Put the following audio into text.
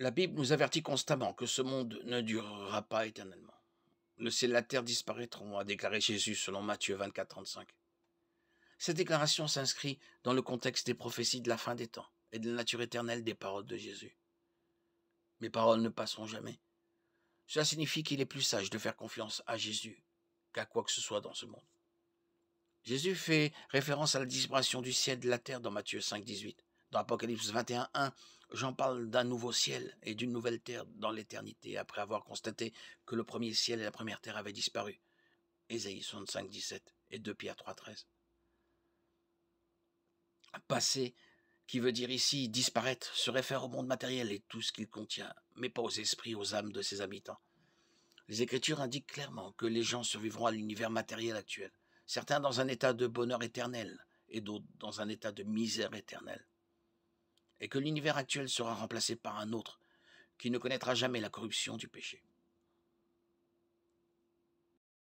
La Bible nous avertit constamment que ce monde ne durera pas éternellement. Le ciel et la terre disparaîtront, a déclaré Jésus selon Matthieu 24, 35. Cette déclaration s'inscrit dans le contexte des prophéties de la fin des temps et de la nature éternelle des paroles de Jésus. Mes paroles ne passeront jamais. Cela signifie qu'il est plus sage de faire confiance à Jésus qu'à quoi que ce soit dans ce monde. Jésus fait référence à la disparition du ciel et de la terre dans Matthieu 5, 18. Dans Apocalypse 21.1, j'en parle d'un nouveau ciel et d'une nouvelle terre dans l'éternité, après avoir constaté que le premier ciel et la première terre avaient disparu. Ésaïe 65.17 et 2 Pierre 3.13. Passé, qui veut dire ici disparaître, se réfère au monde matériel et tout ce qu'il contient, mais pas aux esprits, aux âmes de ses habitants. Les Écritures indiquent clairement que les gens survivront à l'univers matériel actuel, certains dans un état de bonheur éternel et d'autres dans un état de misère éternelle et que l'univers actuel sera remplacé par un autre qui ne connaîtra jamais la corruption du péché.